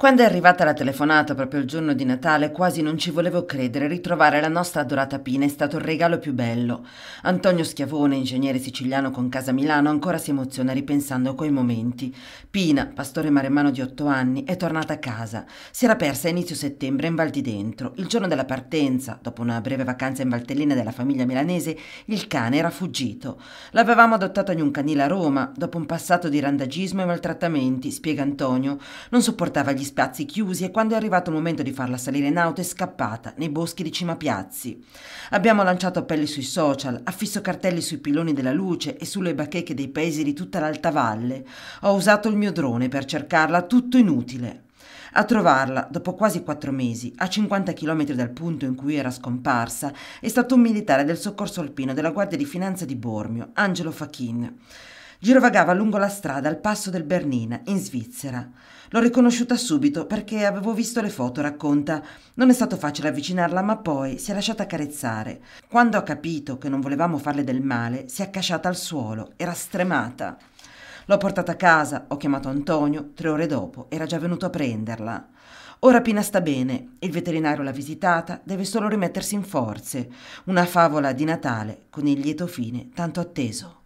Quando è arrivata la telefonata proprio il giorno di Natale, quasi non ci volevo credere, ritrovare la nostra adorata Pina è stato il regalo più bello. Antonio Schiavone, ingegnere siciliano con casa Milano, ancora si emoziona ripensando a quei momenti. Pina, pastore maremmano di otto anni, è tornata a casa. Si era persa a inizio settembre in Val di Dentro. Il giorno della partenza, dopo una breve vacanza in Valtellina della famiglia milanese, il cane era fuggito. L'avevamo adottato in un canile a Roma, dopo un passato di randagismo e maltrattamenti, spiega Antonio. Non sopportava gli spazi chiusi e quando è arrivato il momento di farla salire in auto è scappata nei boschi di Cima Piazzi. Abbiamo lanciato appelli sui social, affisso cartelli sui piloni della luce e sulle bacheche dei paesi di tutta l'alta valle. Ho usato il mio drone per cercarla, tutto inutile. A trovarla, dopo quasi quattro mesi, a 50 km dal punto in cui era scomparsa, è stato un militare del soccorso alpino della Guardia di Finanza di Bormio, Angelo Fachin. Girovagava lungo la strada al passo del Bernina, in Svizzera. L'ho riconosciuta subito perché avevo visto le foto, racconta. Non è stato facile avvicinarla, ma poi si è lasciata accarezzare. Quando ha capito che non volevamo farle del male, si è accasciata al suolo, era stremata. L'ho portata a casa, ho chiamato Antonio, tre ore dopo era già venuto a prenderla. Ora Pina sta bene, il veterinario l'ha visitata, deve solo rimettersi in forze. Una favola di Natale con il lieto fine tanto atteso.